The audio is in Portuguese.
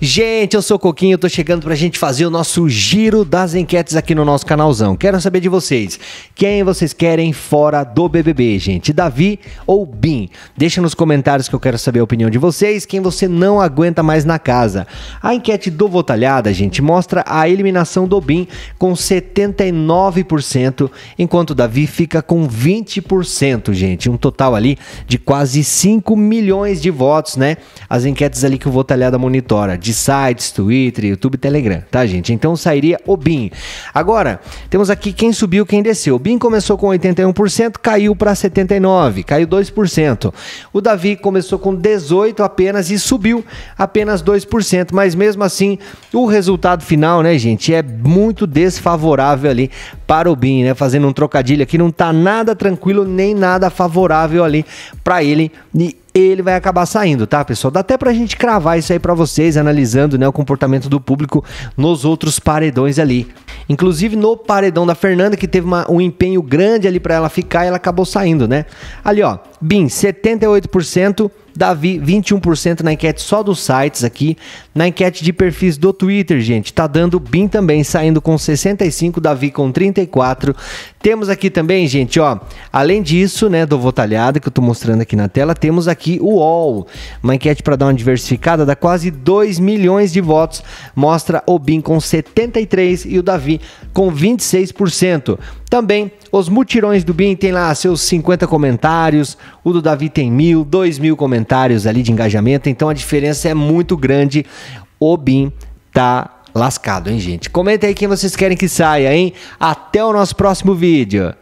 Gente, eu sou o Coquinho, tô chegando pra gente fazer o nosso giro das enquetes aqui no nosso canalzão. Quero saber de vocês, quem vocês querem fora do BBB, gente? Davi ou Bim? Deixa nos comentários que eu quero saber a opinião de vocês, quem você não aguenta mais na casa. A enquete do Votalhada, gente, mostra a eliminação do Bim com 79%, enquanto Davi fica com 20%, gente. Um total ali de quase 5 milhões de votos, né? As enquetes ali que o Votalhada monitora de sites, Twitter, YouTube, Telegram, tá, gente? Então sairia o BIM. Agora, temos aqui quem subiu, quem desceu. O BIM começou com 81%, caiu para 79%, caiu 2%. O Davi começou com 18% apenas e subiu apenas 2%, mas mesmo assim, o resultado final, né, gente, é muito desfavorável ali para o BIM, né? Fazendo um trocadilho aqui, não tá nada tranquilo nem nada favorável ali para ele. E ele vai acabar saindo, tá, pessoal? Dá até pra gente cravar isso aí para vocês, analisando né, o comportamento do público nos outros paredões ali. Inclusive no paredão da Fernanda, que teve uma, um empenho grande ali para ela ficar, e ela acabou saindo, né? Ali, ó, BIM, 78%. Davi, 21% na enquete só dos sites aqui. Na enquete de perfis do Twitter, gente, tá dando BIM também, saindo com 65, Davi com 34. Temos aqui também, gente, ó, além disso, né, do votalhado que eu tô mostrando aqui na tela, temos aqui o UOL. Uma enquete para dar uma diversificada, dá quase 2 milhões de votos. Mostra o BIM com 73 e o Davi com 26%. Também os mutirões do BIM tem lá seus 50 comentários, o do Davi tem mil, dois mil comentários ali de engajamento, então a diferença é muito grande. O BIM tá lascado, hein, gente? Comenta aí quem vocês querem que saia, hein? Até o nosso próximo vídeo.